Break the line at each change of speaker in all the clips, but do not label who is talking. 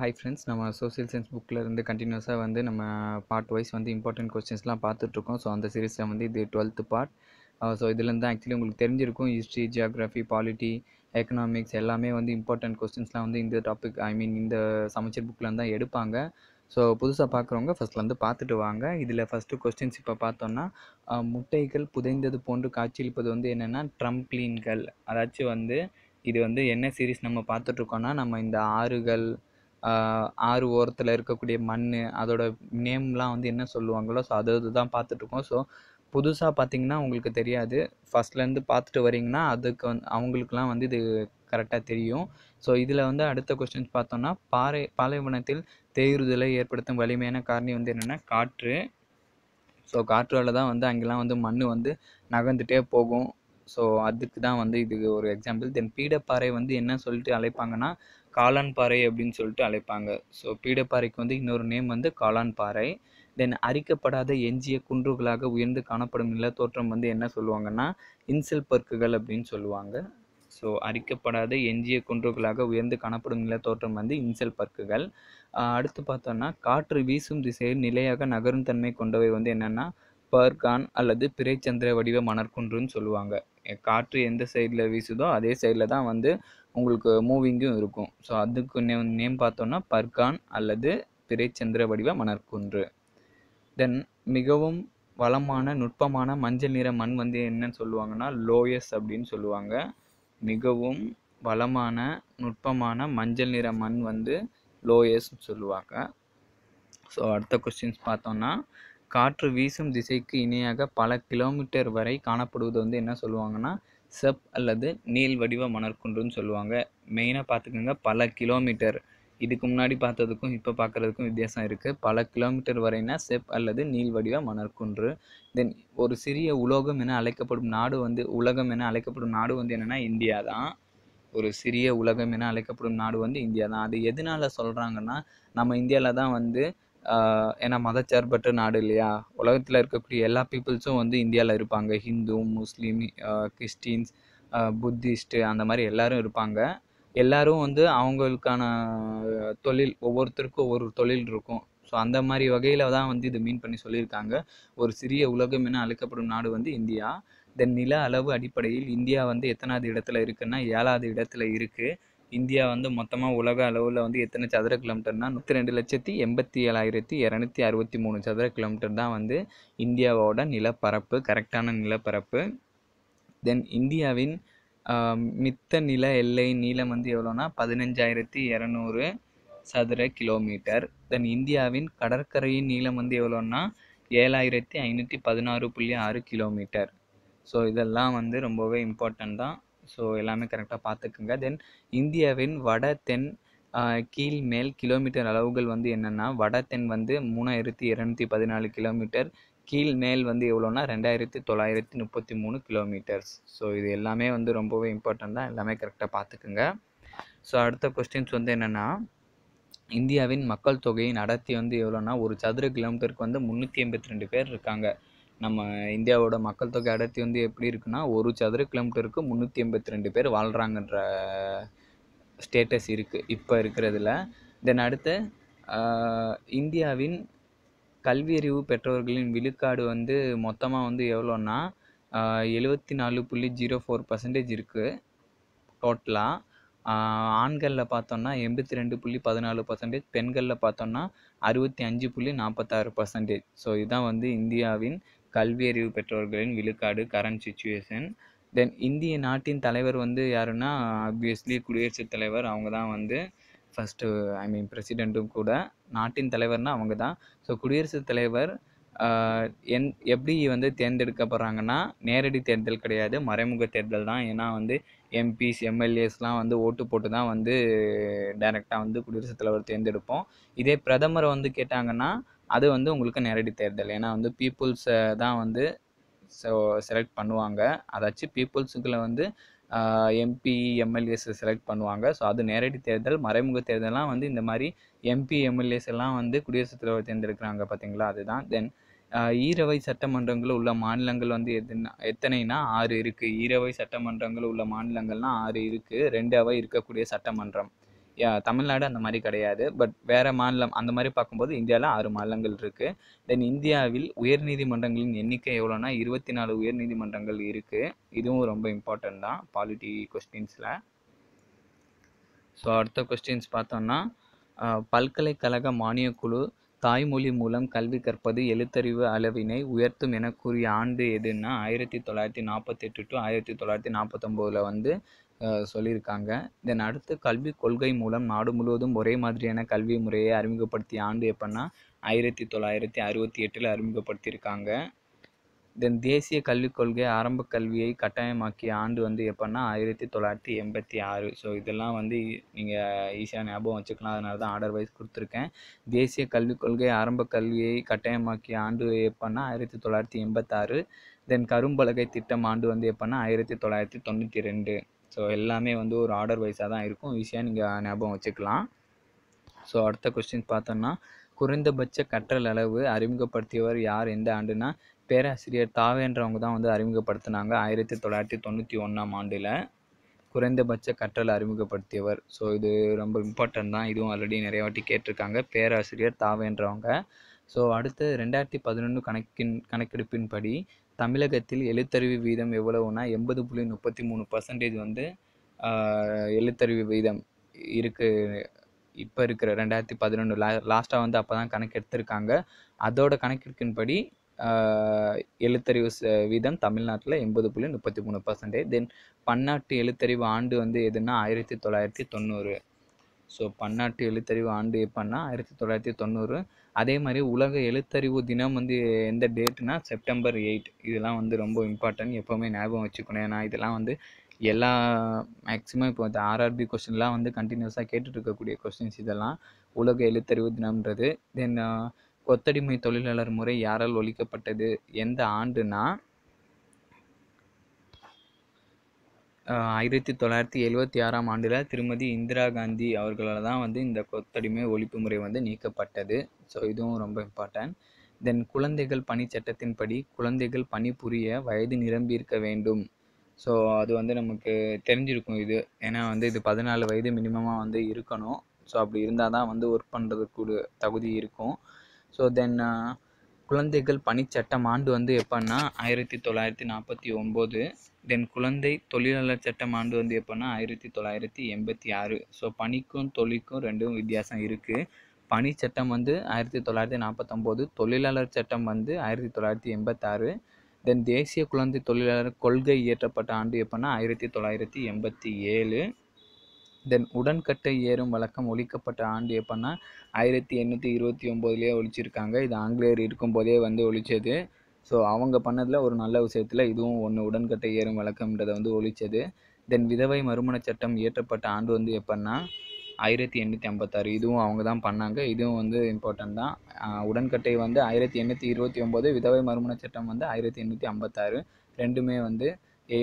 high friends நம்ம social science புக்கில் இருந்து கண்டினியூஸாக வந்து நம்ம பார்ட் வைஸ் வந்து இம்பார்ட்டன்ட் கொஸ்டின்ஸ்லாம் பார்த்துட்ருக்கோம் ஸோ அந்த சீரீஸில் வந்து இது டுவெல்த்து பார்ட் ஸோ இதுலேருந்து தான் ஆக்சுவலி உங்களுக்கு தெரிஞ்சிருக்கும் ஹிஸ்ட்ரி ஜியாகிரஃபி பாலிட்டி எக்கனாமிக்ஸ் எல்லாமே வந்து இம்பார்ட்டன்ட் கொஸ்டின்ஸ்லாம் வந்து இந்த டாபிக் ஐ மீன் இந்த சமைச்சர் புக்கில் தான் எடுப்பாங்க ஸோ புதுசாக பார்க்குறவங்க ஃபஸ்ட்லேருந்து பார்த்துட்டு வாங்க இதில் ஃபஸ்ட்டு கொஸ்டின்ஸ் இப்போ பார்த்தோன்னா முட்டைகள் புதைந்தது போன்று காட்சியளிப்பது வந்து என்னென்னா ட்ரம்ப்ளீன்கள் அதாச்சும் வந்து இது வந்து என்ன சீரீஸ் நம்ம பார்த்துட்ருக்கோன்னா நம்ம இந்த ஆறுகள் ஆறு ஓரத்தில் இருக்கக்கூடிய மண் அதோட நேம்லாம் வந்து என்ன சொல்லுவாங்களோ ஸோ அது தான் பார்த்துட்ருக்கோம் ஸோ புதுசாக பார்த்தீங்கன்னா உங்களுக்கு தெரியாது ஃபஸ்ட்லேருந்து பார்த்துட்டு வரீங்கன்னா அதுக்கு வந் அவங்களுக்குலாம் வந்து இது கரெக்டாக தெரியும் ஸோ இதில் வந்து அடுத்த கொஸ்டின்ஸ் பார்த்தோம்னா பாறை பாலைவனத்தில் தேயுறுதலை ஏற்படுத்தும் வலிமையான காரணி வந்து என்னென்னா காற்று ஸோ காற்றால் தான் வந்து அங்கெல்லாம் வந்து மண் வந்து நகர்ந்துட்டே போகும் ஸோ அதுக்கு தான் வந்து இது ஒரு எக்ஸாம்பிள் தென் பீடப்பாறை வந்து என்ன சொல்லிட்டு அழைப்பாங்கன்னா காளான் பாறை அப்படின்னு சொல்லிட்டு அழைப்பாங்க ஸோ பீடப்பாறைக்கு வந்து இன்னொரு நேம் வந்து காளான் பாறை தென் அரிக்கப்படாத எஞ்சிய குன்றுகளாக உயர்ந்து காணப்படும் நிலத்தோற்றம் தோற்றம் வந்து என்ன சொல்லுவாங்கன்னா இன்சல் பர்க்குகள் அப்படின்னு சொல்லுவாங்க ஸோ அரிக்கப்படாத எஞ்சிய குன்றுகளாக உயர்ந்து காணப்படும் நிலத்தோற்றம் வந்து இன்சல் பர்க்குகள் அடுத்து பார்த்தோன்னா காற்று வீசும் திசையில் நிலையாக நகரும் தன்மை கொண்டவை வந்து என்னென்னா பர்கான் அல்லது பிறைச்சந்திர வடிவ மணற்குன்றுன்னு சொல்லுவாங்க காற்று எந்த சைடில் வீசுதோ அதே சைடில் தான் வந்து உங்களுக்கு மூவிங்கும் இருக்கும் ஸோ அதுக்கு நே நேம் பார்த்தோன்னா பர்கான் அல்லது பிறைச்சந்திர வடிவ மணற்குன்று தென் மிகவும் வளமான நுட்பமான மஞ்சள் நிற மண் வந்து என்னன்னு சொல்லுவாங்கன்னா லோயஸ் அப்படின்னு சொல்லுவாங்க மிகவும் வளமான நுட்பமான மஞ்சள் நிற மண் வந்து லோயஸ்ன்னு சொல்லுவாங்க ஸோ அடுத்த கொஸ்டின்ஸ் பார்த்தோன்னா காற்று வீசும் திசைக்கு இணையாக பல கிலோமீட்டர் வரை காணப்படுவது வந்து என்ன சொல்லுவாங்கன்னா செப் அல்லது நீள் வடிவ மணற்குன்றுன்னு சொல்லுவாங்க மெயினாக பார்த்துக்கோங்க பல கிலோமீட்டர் இதுக்கு முன்னாடி பார்த்ததுக்கும் இப்போ பார்க்குறதுக்கும் வித்தியாசம் இருக்குது பல கிலோமீட்டர் வரைனா செப் அல்லது நீள் வடிவ மணற்குன்று தென் ஒரு சிறிய உலோகம் என அழைக்கப்படும் நாடு வந்து உலகம் என அழைக்கப்படும் நாடு வந்து என்னென்னா இந்தியா தான் ஒரு சிறிய உலகம் என அழைக்கப்படும் நாடு வந்து இந்தியா தான் அது எதனால் சொல்கிறாங்கன்னா நம்ம இந்தியாவில் தான் வந்து ஏன்னா மதச்சார்பற்ற நாடு இல்லையா உலகத்தில் இருக்கக்கூடிய எல்லா பீப்புள்ஸும் வந்து இந்தியாவில் இருப்பாங்க ஹிந்து முஸ்லீம் கிறிஸ்டின்ஸ் புத்திஸ்ட்டு அந்த மாதிரி எல்லோரும் இருப்பாங்க எல்லோரும் வந்து அவங்களுக்கான தொழில் ஒவ்வொருத்தருக்கும் ஒவ்வொரு தொழில் இருக்கும் ஸோ அந்த மாதிரி வகையில் தான் வந்து இது மீன் பண்ணி சொல்லியிருக்காங்க ஒரு சிறிய உலகம் என அழைக்கப்படும் நாடு வந்து இந்தியா தென் நில அளவு அடிப்படையில் இந்தியா வந்து எத்தனாவது இடத்துல இருக்குன்னா ஏழாவது இடத்துல இருக்குது இந்தியா வந்து மொத்தமாக உலக அளவில் வந்து எத்தனை சதுர கிலோமீட்டர்னால் நூற்றி ரெண்டு லட்சத்தி எண்பத்தி ஏழாயிரத்தி இரநூத்தி அறுபத்தி மூணு சதுர கிலோமீட்டர் தான் வந்து இந்தியாவோட நிலப்பரப்பு கரெக்டான நிலப்பரப்பு தென் இந்தியாவின் மித்த நில எல்லை நீளம் வந்து எவ்வளோன்னா பதினஞ்சாயிரத்தி இரநூறு சதுர கிலோமீட்டர் தென் இந்தியாவின் கடற்கரையின் நீளம் வந்து எவ்வளோன்னா ஏழாயிரத்தி ஐநூற்றி பதினாறு புள்ளி ஆறு கிலோமீட்டர் ஸோ இதெல்லாம் வந்து ரொம்பவே இம்பார்ட்டண்ட் தான் ஸோ எல்லாமே கரெக்டாக பார்த்துக்குங்க தென் இந்தியாவின் வட தென் கீழ் மேல் கிலோமீட்டர் அளவுகள் வந்து என்னென்னா வட தென் வந்து மூணாயிரத்தி இரநூத்தி பதினாலு கிலோமீட்டர் கீழ் மேல் வந்து எவ்வளோன்னா ரெண்டாயிரத்தி தொள்ளாயிரத்தி முப்பத்தி மூணு கிலோமீட்டர்ஸ் ஸோ இது எல்லாமே வந்து ரொம்பவே இம்பார்ட்டன்ட் தான் எல்லாமே கரெக்டாக பார்த்துக்குங்க ஸோ அடுத்த கொஸ்டின்ஸ் வந்து என்னென்னா இந்தியாவின் மக்கள் தொகையின் அடர்த்தி வந்து எவ்வளோன்னா ஒரு சதுர கிலோமீட்டருக்கு வந்து முந்நூற்றி எண்பத்தி ரெண்டு பேர் இருக்காங்க நம்ம இந்தியாவோட மக்கள் தொகை அடர்த்தி வந்து எப்படி இருக்குன்னா ஒரு சதுர கிலோமீட்டருக்கு முந்நூற்றி எண்பத்தி ரெண்டு பேர் வாழ்கிறாங்கன்ற ஸ்டேட்டஸ் இருக்குது இப்போ இருக்கிறதுல தென் அடுத்து இந்தியாவின் கல்வியறிவு பெற்றவர்களின் விழுக்காடு வந்து மொத்தமாக வந்து எவ்வளோன்னா எழுபத்தி நாலு புள்ளி ஜீரோ ஃபோர் பர்சன்டேஜ் இருக்குது டோட்டலாக ஆண்களில் பார்த்தோன்னா எண்பத்தி ரெண்டு புள்ளி பதினாலு பர்சன்டேஜ் பெண்களில் பார்த்தோன்னா அறுபத்தி அஞ்சு புள்ளி நாற்பத்தாறு பர்சன்டேஜ் ஸோ இதுதான் வந்து இந்தியாவின் கல்வியறிவு பெற்றவர்களின் விழுக்காடு கரண்ட் சுச்சுவேஷன் தென் இந்திய நாட்டின் தலைவர் வந்து யாருன்னா ஆப்வியஸ்லி குடியரசுத் தலைவர் அவங்க தான் வந்து ஃபஸ்ட்டு ஐ மீன் பிரசிடெண்ட்டும் கூட நாட்டின் தலைவர்னால் அவங்க தான் ஸோ குடியரசுத் தலைவர் என் எப்படி வந்து தேர்ந்தெடுக்கப்படுறாங்கன்னா நேரடி தேர்தல் கிடையாது மறைமுக தேர்தல் தான் ஏன்னா வந்து எம்பிஸ் எம்எல்ஏஸ்லாம் வந்து ஓட்டு போட்டு தான் வந்து டைரெக்டாக வந்து குடியரசுத் தலைவர் தேர்ந்தெடுப்போம் இதே பிரதமரை வந்து கேட்டாங்கன்னா அது வந்து உங்களுக்கு நேரடி தேர்தல் ஏன்னா வந்து பீப்புள்ஸை தான் வந்து ஸோ செலக்ட் பண்ணுவாங்க அதாச்சு பீப்புள்ஸுக்குள்ள வந்து எம்பி எம்எல்ஏஸ் செலக்ட் பண்ணுவாங்க ஸோ அது நேரடி தேர்தல் மறைமுக தேர்தலாம் வந்து இந்த மாதிரி எம்பி எம்எல்ஏஸ் எல்லாம் வந்து குடியரசுத் தலைவர் தேர்ந்தெடுக்கிறாங்க பார்த்தீங்களா அதுதான் தென் ஈரவை சட்டமன்றங்கள் உள்ள மாநிலங்கள் வந்து எதுனா எத்தனைனா ஆறு இருக்குது ஈரவை சட்டமன்றங்கள் உள்ள மாநிலங்கள்லாம் ஆறு இருக்குது ரெண்டு அவை இருக்கக்கூடிய சட்டமன்றம் தமிழ்நாடு அந்த மாதிரி கிடையாது பட் வேறு மாநிலம் அந்த மாதிரி பார்க்கும்போது இந்தியாவில் ஆறு மாநிலங்கள் இருக்குது தென் இந்தியாவில் உயர்நீதிமன்றங்களின் எண்ணிக்கை எவ்வளோனா இருபத்தி நாலு உயர்நீதிமன்றங்கள் இருக்குது இதுவும் ரொம்ப இம்பார்ட்டன்ட் தான் பாலிட்டி கொஸ்டின்ஸில் ஸோ அடுத்த கொஸ்டின்ஸ் பார்த்தோம்னா பல்கலைக்கழக மானியக்குழு தாய்மொழி மூலம் கல்வி கற்பது எழுத்தறிவு அளவினை உயர்த்தும் என கூறிய ஆண்டு எதுன்னா ஆயிரத்தி தொள்ளாயிரத்தி நாற்பத்தெட்டு டு ஆயிரத்தி தொள்ளாயிரத்தி நாற்பத்தொம்போதில் வந்து சொல்லியிருக்காங்க தென் அடுத்து கல்விக் கொள்கை மூலம் நாடு முழுவதும் ஒரே மாதிரியான கல்வி முறையை அறிமுகப்படுத்திய ஆண்டு எப்போன்னா ஆயிரத்தி தொள்ளாயிரத்தி அறுபத்தி எட்டில் அறிமுகப்படுத்தியிருக்காங்க தென் தேசிய கல்விக் கொள்கை ஆரம்ப கல்வியை கட்டாயமாக்கிய ஆண்டு வந்து எப்போன்னா ஆயிரத்தி தொள்ளாயிரத்தி எண்பத்தி ஆறு ஸோ இதெல்லாம் வந்து நீங்கள் ஈஸியாக ஞாபகம் வச்சுக்கலாம் அதனால தான் ஆர்டர் வைஸ் கொடுத்துருக்கேன் தேசிய கல்விக் கொள்கை ஆரம்ப கல்வியை கட்டாயமாக்கிய ஆண்டு எப்போன்னா ஆயிரத்தி தொள்ளாயிரத்தி எண்பத்தாறு தென் கரும்பலகை திட்டம் ஆண்டு வந்து எப்போன்னா ஆயிரத்தி தொள்ளாயிரத்தி தொண்ணூற்றி ரெண்டு ஸோ எல்லாமே வந்து ஒரு ஆர்டர் வைஸாக தான் இருக்கும் ஈஸியாக நீங்கள் ஞாபகம் வச்சுக்கலாம் ஸோ அடுத்த கொஸ்டின் பார்த்தோம்னா குறைந்தபட்ச கற்றல் அளவு அறிமுகப்படுத்தியவர் யார் எந்த ஆண்டுனா பேராசிரியர் தாவேன்றவங்க தான் வந்து அறிமுகப்படுத்தினாங்க ஆயிரத்தி தொள்ளாயிரத்தி தொண்ணூற்றி ஒன்றாம் ஆண்டில் குறைந்தபட்ச கற்றல் அறிமுகப்படுத்தியவர் ஸோ இது ரொம்ப இம்பார்ட்டன்ட் தான் இதுவும் ஆல்ரெடி நிறைய வாட்டி கேட்டிருக்காங்க பேராசிரியர் தாவேன்றவங்க ஸோ அடுத்து ரெண்டாயிரத்தி பதினொன்று கணக்கின் கணக்கெடுப்பின்படி தமிழகத்தில் எழுத்தறிவு வீதம் எவ்வளவுனா எண்பது புள்ளி முப்பத்தி மூணு பர்சன்டேஜ் வந்து எழுத்தறிவு வீதம் இருக்குது இப்போ இருக்கிற ரெண்டாயிரத்தி பதினொன்று லா லாஸ்ட்டாக வந்து அப்போ தான் கணக்கு எடுத்திருக்காங்க அதோட கணக்கெடுக்கின்படி எழுத்தறிவு வீதம் தமிழ்நாட்டில் எண்பது புள்ளி முப்பத்தி மூணு பர்சன்டேஜ் தென் பன்னாட்டு எழுத்தறிவு ஆண்டு வந்து எதுனா ஆயிரத்தி தொள்ளாயிரத்தி தொண்ணூறு ஸோ பன்னாட்டு எழுத்தறிவு ஆண்டு எப்போன்னா ஆயிரத்தி தொள்ளாயிரத்தி தொண்ணூறு அதே மாதிரி உலக எழுத்தறிவு தினம் வந்து எந்த டேட்னா செப்டம்பர் எயிட் இதெல்லாம் வந்து ரொம்ப இம்பார்ட்டன்ட் எப்போவுமே ஞாபகம் வச்சுக்கணும் ஏன்னா இதெல்லாம் வந்து எல்லா மேக்ஸிமம் இப்போ இந்த ஆர்ஆர்பி கொஸ்டின்லாம் வந்து கண்டினியூஸாக கேட்டுட்டு இருக்கக்கூடிய கொஸ்டின்ஸ் இதெல்லாம் உலக எழுத்தறிவு தினம்ன்றது தென் கொத்தடிமை தொழிலாளர் முறை யாரால் ஒழிக்கப்பட்டது எந்த ஆண்டுனா ஆயிரத்தி தொள்ளாயிரத்தி எழுவத்தி ஆறாம் ஆண்டில் திருமதி இந்திரா காந்தி அவர்களால் தான் வந்து இந்த கொத்தடிமை ஒழிப்பு முறை வந்து நீக்கப்பட்டது ஸோ இதுவும் ரொம்ப இம்பார்ட்டன்ட் தென் குழந்தைகள் பணி சட்டத்தின்படி குழந்தைகள் பணிபுரிய வயது நிரம்பி இருக்க வேண்டும் ஸோ அது வந்து நமக்கு தெரிஞ்சிருக்கும் இது ஏன்னா வந்து இது பதினாலு வயது மினிமமாக வந்து இருக்கணும் ஸோ அப்படி இருந்தால் தான் வந்து ஒர்க் பண்ணுறதுக்கு தகுதி இருக்கும் ஸோ தென் குழந்தைகள் பணிச்சட்டம் ஆண்டு வந்து எப்போன்னா ஆயிரத்தி தொள்ளாயிரத்தி நாற்பத்தி ஒம்பது தென் குழந்தை தொழிலாளர் சட்டம் ஆண்டு வந்து எப்போன்னா ஆயிரத்தி தொள்ளாயிரத்தி எண்பத்தி ஆறு ஸோ பணிக்கும் தொழிலுக்கும் ரெண்டும் வித்தியாசம் இருக்குது பணி சட்டம் வந்து ஆயிரத்தி தொள்ளாயிரத்தி நாற்பத்தொம்போது தொழிலாளர் சட்டம் வந்து ஆயிரத்தி தொள்ளாயிரத்தி எண்பத்தாறு தென் தேசிய குழந்தை தொழிலாளர் கொள்கை இயற்றப்பட்ட ஆண்டு எப்போன்னா ஆயிரத்தி தொள்ளாயிரத்தி எண்பத்தி ஏழு தென் உடன்கட்டை ஏறும் வழக்கம் ஒழிக்கப்பட்ட ஆண்டு எப்போன்னா ஆயிரத்தி எண்ணூற்றி இருபத்தி ஒம்போதுலேயே ஒழிச்சிருக்காங்க இது ஆங்கிலேயர் இருக்கும்போதே வந்து ஒழிச்சது ஸோ அவங்க பண்ணதில் ஒரு நல்ல விஷயத்தில் இதுவும் ஒன்று உடன்கட்டை ஏறும் வழக்கம்ன்றதை வந்து ஒழிச்சது தென் விதவை மறுமண சட்டம் இயற்றப்பட்ட ஆண்டு வந்து எப்போன்னா ஆயிரத்தி எண்ணூற்றி ஐம்பத்தாறு இதுவும் அவங்க தான் பண்ணாங்க இதுவும் வந்து இம்பார்ட்டன்ட் தான் உடன்கட்டை வந்து ஆயிரத்தி எண்ணூற்றி இருபத்தி ஒம்போது விதவை மறுமண சட்டம் வந்து ஆயிரத்தி எண்ணூற்றி ஐம்பத்தாறு ரெண்டுமே வந்து ஏ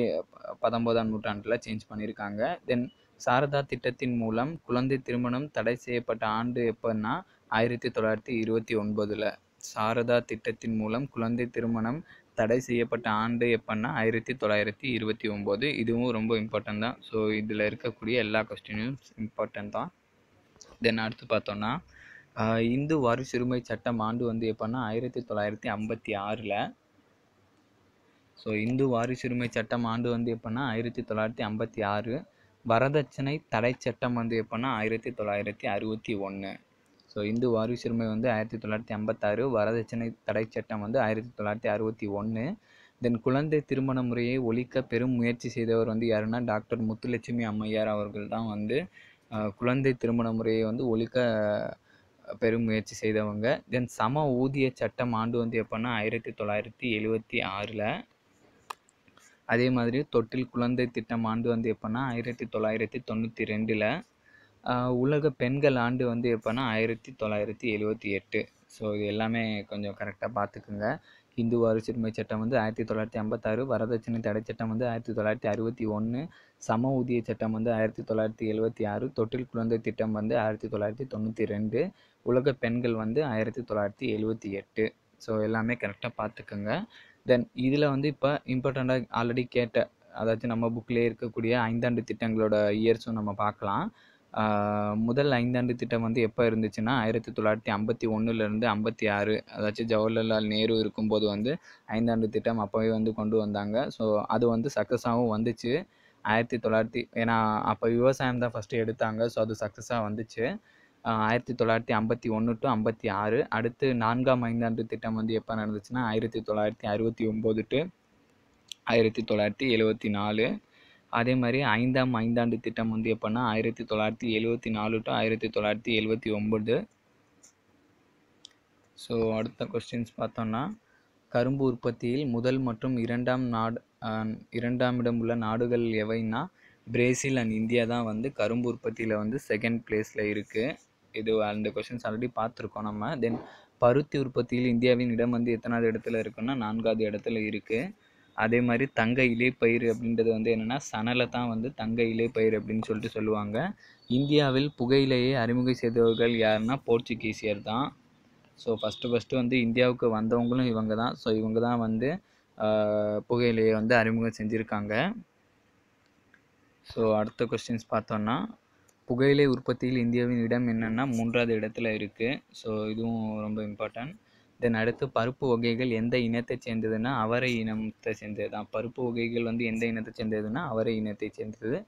பத்தொம்போதாம் நூற்றாண்டில் சேஞ்ச் பண்ணியிருக்காங்க தென் சாரதா திட்டத்தின் மூலம் குழந்தை திருமணம் தடை செய்யப்பட்ட ஆண்டு எப்போன்னா ஆயிரத்தி தொள்ளாயிரத்தி இருபத்தி ஒன்பதில் சாரதா திட்டத்தின் மூலம் குழந்தை திருமணம் தடை செய்யப்பட்ட ஆண்டு எப்போன்னா ஆயிரத்தி தொள்ளாயிரத்தி இருபத்தி ஒம்பது இதுவும் ரொம்ப இம்பார்ட்டன் தான் ஸோ இதில் இருக்கக்கூடிய எல்லா கொஸ்டினும் இம்பார்ட்டன் தான் தென் அடுத்து பார்த்தோன்னா இந்து வாரிசுரிமை சட்டம் ஆண்டு வந்து எப்போன்னா ஆயிரத்தி தொள்ளாயிரத்தி ஐம்பத்தி ஆறில் ஸோ இந்து சிறுமை சட்டம் ஆண்டு வந்து எப்போன்னா ஆயிரத்தி தொள்ளாயிரத்தி ஐம்பத்தி ஆறு வரதட்சணை தடை சட்டம் வந்து எப்போன்னா ஆயிரத்தி தொள்ளாயிரத்தி அறுபத்தி ஒன்று ஸோ இந்து வாரிசுரிமை வந்து ஆயிரத்தி தொள்ளாயிரத்தி ஐம்பத்தாறு வரதட்சணை தடை சட்டம் வந்து ஆயிரத்தி தொள்ளாயிரத்தி அறுபத்தி ஒன்று தென் குழந்தை திருமண முறையை ஒழிக்க பெரும் முயற்சி செய்தவர் வந்து யாருன்னா டாக்டர் முத்துலட்சுமி அம்மையார் அவர்கள் தான் வந்து குழந்தை திருமண முறையை வந்து ஒழிக்க பெரும் முயற்சி செய்தவங்க தென் சம ஊதிய சட்டம் ஆண்டு வந்து எப்போன்னா ஆயிரத்தி தொள்ளாயிரத்தி எழுபத்தி ஆறில் அதே மாதிரி தொட்டில் குழந்தை திட்டம் ஆண்டு வந்து எப்போனா ஆயிரத்தி தொள்ளாயிரத்தி தொண்ணூற்றி ரெண்டில் உலக பெண்கள் ஆண்டு வந்து எப்போன்னா ஆயிரத்தி தொள்ளாயிரத்தி எழுவத்தி எட்டு ஸோ இது எல்லாமே கொஞ்சம் கரெக்டாக பார்த்துக்குங்க இந்து வாரிசுரிமை சட்டம் வந்து ஆயிரத்தி தொள்ளாயிரத்தி ஐம்பத்தாறு வரதட்சணை தடை சட்டம் வந்து ஆயிரத்தி தொள்ளாயிரத்தி அறுபத்தி ஒன்று சம ஊதிய சட்டம் வந்து ஆயிரத்தி தொள்ளாயிரத்தி எழுபத்தி ஆறு தொட்டில் குழந்தை திட்டம் வந்து ஆயிரத்தி தொள்ளாயிரத்தி தொண்ணூற்றி ரெண்டு உலக பெண்கள் வந்து ஆயிரத்தி தொள்ளாயிரத்தி எழுபத்தி எட்டு ஸோ எல்லாமே கரெக்டாக பார்த்துக்குங்க தென் இதில் வந்து இப்போ இம்பார்ட்டண்ட்டாக ஆல்ரெடி கேட்ட அதாச்சும் நம்ம புக்லேயே இருக்கக்கூடிய ஐந்தாண்டு திட்டங்களோட இயர்ஸும் நம்ம பார்க்கலாம் முதல் ஐந்தாண்டு திட்டம் வந்து எப்போ இருந்துச்சுன்னா ஆயிரத்தி தொள்ளாயிரத்தி ஐம்பத்தி ஒன்றுலேருந்து ஐம்பத்தி ஆறு அதாச்சும் ஜவஹர்லால் நேரு இருக்கும்போது வந்து ஐந்தாண்டு திட்டம் அப்போவே வந்து கொண்டு வந்தாங்க ஸோ அது வந்து சக்ஸஸாகவும் வந்துச்சு ஆயிரத்தி தொள்ளாயிரத்தி ஏன்னா அப்போ விவசாயம் தான் ஃபஸ்ட்டு எடுத்தாங்க ஸோ அது சக்ஸஸாக வந்துச்சு ஆயிரத்தி தொள்ளாயிரத்தி ஐம்பத்தி ஒன்று டு ஐம்பத்தி ஆறு அடுத்து நான்காம் ஐந்தாண்டு திட்டம் வந்து எப்போ நடந்துச்சுன்னா ஆயிரத்தி தொள்ளாயிரத்தி அறுபத்தி ஒம்பது டு ஆயிரத்தி தொள்ளாயிரத்தி எழுபத்தி நாலு அதே மாதிரி ஐந்தாம் ஐந்தாண்டு திட்டம் வந்து எப்போன்னா ஆயிரத்தி தொள்ளாயிரத்தி எழுபத்தி நாலு டு ஆயிரத்தி தொள்ளாயிரத்தி எழுபத்தி ஒம்பது ஸோ அடுத்த கொஸ்டின்ஸ் பார்த்தோன்னா கரும்பு உற்பத்தியில் முதல் மற்றும் இரண்டாம் நாடு இரண்டாம் இடம் உள்ள நாடுகள் எவைன்னா பிரேசில் அண்ட் இந்தியா தான் வந்து கரும்பு உற்பத்தியில் வந்து செகண்ட் பிளேஸில் இருக்குது இது அந்த கொஷின்ஸ் ஆல்ரெடி பார்த்துருக்கோம் நம்ம தென் பருத்தி உற்பத்தியில் இந்தியாவின் இடம் வந்து எத்தனாவது இடத்துல இருக்குன்னா நான்காவது இடத்துல இருக்குது அதே மாதிரி தங்க இலைப்பயிர் அப்படின்றது வந்து என்னென்னா சணலை தான் வந்து தங்க இலைப்பயிர் அப்படின்னு சொல்லிட்டு சொல்லுவாங்க இந்தியாவில் புகையிலையை அறிமுகம் செய்தவர்கள் யாருன்னா போர்ச்சுகீசியர் தான் ஸோ ஃபஸ்ட்டு ஃபஸ்ட்டு வந்து இந்தியாவுக்கு வந்தவங்களும் இவங்க தான் ஸோ இவங்க தான் வந்து புகையிலையை வந்து அறிமுகம் செஞ்சுருக்காங்க ஸோ அடுத்த கொஸ்டின்ஸ் பார்த்தோன்னா புகையிலை உற்பத்தியில் இந்தியாவின் இடம் என்னென்னா மூன்றாவது இடத்துல இருக்குது ஸோ இதுவும் ரொம்ப இம்பார்ட்டன்ட் தென் அடுத்து பருப்பு வகைகள் எந்த இனத்தை சேர்ந்ததுன்னா அவரை இனத்தை சேர்ந்தது தான் பருப்பு வகைகள் வந்து எந்த இனத்தை சேர்ந்ததுன்னா அவரை இனத்தை சேர்ந்தது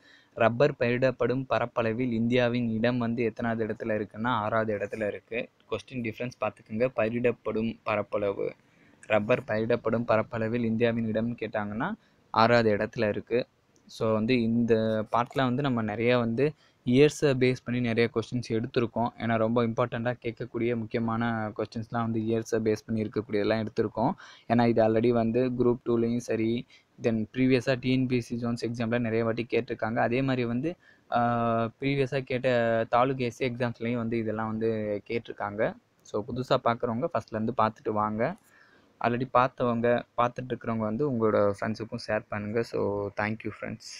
ரப்பர் பயிரிடப்படும் பரப்பளவில் இந்தியாவின் இடம் வந்து எத்தனாவது இடத்துல இருக்குன்னா ஆறாவது இடத்துல இருக்குது கொஸ்டின் டிஃப்ரென்ஸ் பார்த்துக்கோங்க பயிரிடப்படும் பரப்பளவு ரப்பர் பயிரிடப்படும் பரப்பளவில் இந்தியாவின் இடம்னு கேட்டாங்கன்னா ஆறாவது இடத்துல இருக்குது ஸோ வந்து இந்த பாட்டில் வந்து நம்ம நிறையா வந்து இயர்ஸை பேஸ் பண்ணி நிறைய கொஸ்டின்ஸ் எடுத்திருக்கோம் ஏன்னா ரொம்ப இம்பார்ட்டண்ட்டாக கேட்கக்கூடிய முக்கியமான கொஸ்டின்ஸ்லாம் வந்து இயர்ஸை பேஸ் பண்ணி இருக்கக்கூடியதெல்லாம் எடுத்திருக்கோம் ஏன்னா இது ஆல்ரெடி வந்து குரூப் டூலேயும் சரி தென் ப்ரீவியஸாக டிஎன்பிஎஸ்சி ஜோன்ஸ் எக்ஸாம்லாம் நிறைய வாட்டி கேட்டிருக்காங்க அதே மாதிரி வந்து ப்ரீவியஸாக கேட்ட தாலுக் எஸ்சி எக்ஸாம்ஸ்லேயும் வந்து இதெல்லாம் வந்து கேட்டிருக்காங்க ஸோ புதுசாக பார்க்குறவங்க ஃபஸ்ட்லேருந்து பார்த்துட்டு வாங்க ஆல்ரெடி பார்த்தவங்க இருக்கிறவங்க வந்து உங்களோட ஃப்ரெண்ட்ஸுக்கும் ஷேர் பண்ணுங்கள் ஸோ தேங்க்யூ ஃப்ரெண்ட்ஸ்